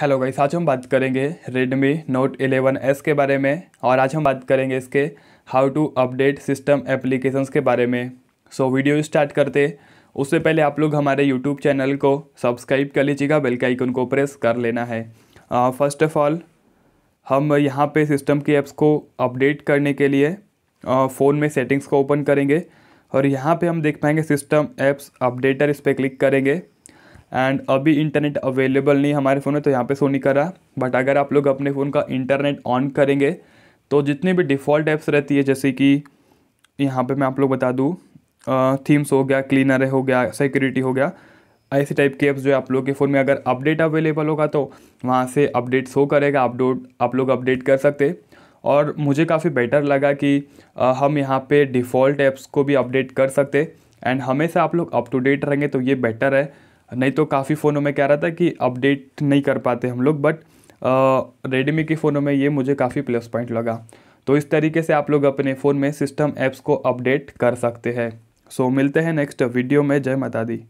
hello guys आज हम बात करेंगे नोट एलेवन 11s के बारे में और आज हम बात करेंगे इसके how to update system applications के बारे में सो so, वीडियो स्टार्ट करते उससे पहले आप लोग हमारे यूट्यूब चैनल को सब्सक्राइब कर लीजिएगा बेल के आइकन को प्रेस कर लेना है फर्स्ट ऑफ ऑल हम यहाँ पे सिस्टम की ऐप्स को अपडेट करने के लिए फ़ोन uh, में सेटिंग्स को ओपन करेंगे और यहाँ पर हम देख पाएंगे सिस्टम ऐप्स अपडेटर इस पर क्लिक करेंगे एंड अभी इंटरनेट अवेलेबल नहीं हमारे फ़ोन में तो यहाँ पे शो नहीं कर रहा बट अगर आप लोग अपने फ़ोन का इंटरनेट ऑन करेंगे तो जितनी भी डिफ़ॉल्ट ऐप्स रहती है जैसे कि यहाँ पे मैं आप लोग बता दूँ थीम्स हो गया क्लीनर हो गया सिक्योरिटी हो गया ऐसे टाइप के ऐप्स जो है आप लोग के फ़ोन में अगर अपडेट अवेलेबल होगा तो वहाँ से अपडेट शो करेगा अपडोट आप लोग अपडेट कर सकते और मुझे काफ़ी बेटर लगा कि आ, हम यहाँ पे डिफ़ॉल्ट ऐप्स को भी अपडेट कर सकते एंड हमेशा आप लोग अप टू डेट रहेंगे तो ये बेटर है नहीं तो काफ़ी फ़ोनों में क्या रहा था कि अपडेट नहीं कर पाते हम लोग बट रेडमी के फ़ोनों में ये मुझे काफ़ी प्लस पॉइंट लगा तो इस तरीके से आप लोग अपने फ़ोन में सिस्टम ऐप्स को अपडेट कर सकते हैं सो मिलते हैं नेक्स्ट वीडियो में जय माता दी